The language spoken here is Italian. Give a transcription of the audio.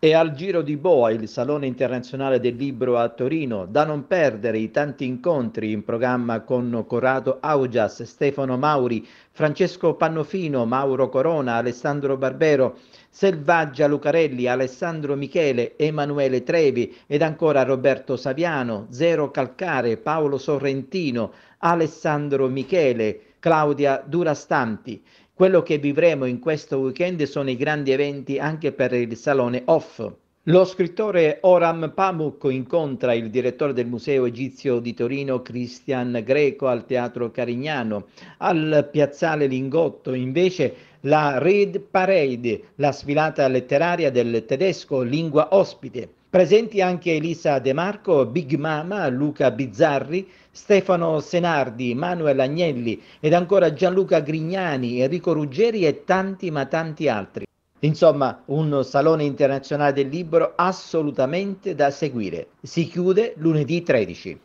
E al Giro di Boa, il Salone internazionale del libro a Torino, da non perdere i tanti incontri in programma con Corrado Augias, Stefano Mauri, Francesco Pannofino, Mauro Corona, Alessandro Barbero, Selvaggia Lucarelli, Alessandro Michele, Emanuele Trevi ed ancora Roberto Saviano, Zero Calcare, Paolo Sorrentino, Alessandro Michele, Claudia Durastanti. Quello che vivremo in questo weekend sono i grandi eventi anche per il salone off. Lo scrittore Oram Pamuk incontra il direttore del Museo Egizio di Torino Christian Greco al Teatro Carignano. Al Piazzale Lingotto invece la Read Parade, la sfilata letteraria del tedesco lingua ospite. Presenti anche Elisa De Marco, Big Mama, Luca Bizzarri, Stefano Senardi, Manuel Agnelli ed ancora Gianluca Grignani, Enrico Ruggeri e tanti ma tanti altri. Insomma, un salone internazionale del libro assolutamente da seguire. Si chiude lunedì 13.